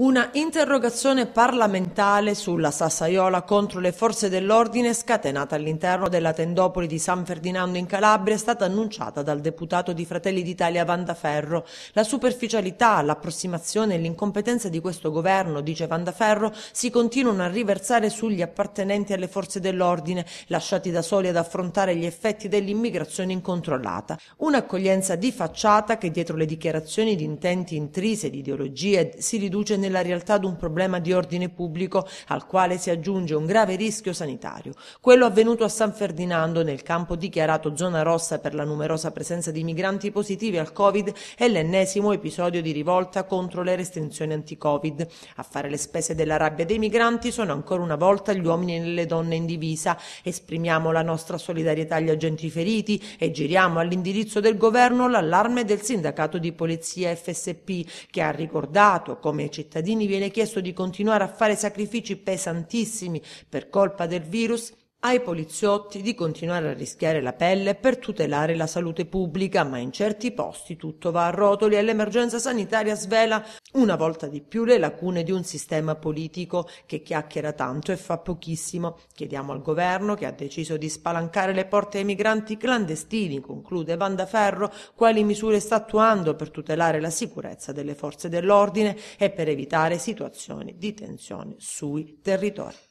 Una interrogazione parlamentare sulla sassaiola contro le forze dell'ordine scatenata all'interno della tendopoli di San Ferdinando in Calabria è stata annunciata dal deputato di Fratelli d'Italia Vandaferro. La superficialità, l'approssimazione e l'incompetenza di questo governo, dice Vandaferro, si continuano a riversare sugli appartenenti alle forze dell'ordine, lasciati da soli ad affrontare gli effetti dell'immigrazione incontrollata. Un'accoglienza di facciata che dietro le dichiarazioni di intenti intrise di ideologie si riduce nel nella realtà di un problema di ordine pubblico al quale si aggiunge un grave rischio sanitario, quello avvenuto a San Ferdinando nel campo dichiarato zona rossa per la numerosa presenza di migranti positivi al Covid è l'ennesimo episodio di rivolta contro le restrizioni anti-Covid. A fare le spese della rabbia dei migranti sono ancora una volta gli uomini e le donne in divisa. Esprimiamo la nostra solidarietà agli agenti feriti e giriamo all'indirizzo del governo l'allarme del sindacato di polizia FSP che ha ricordato come cittadini cittadini viene chiesto di continuare a fare sacrifici pesantissimi per colpa del virus ai poliziotti di continuare a rischiare la pelle per tutelare la salute pubblica, ma in certi posti tutto va a rotoli e l'emergenza sanitaria svela una volta di più le lacune di un sistema politico che chiacchiera tanto e fa pochissimo. Chiediamo al governo che ha deciso di spalancare le porte ai migranti clandestini, conclude Vanda quali misure sta attuando per tutelare la sicurezza delle forze dell'ordine e per evitare situazioni di tensione sui territori.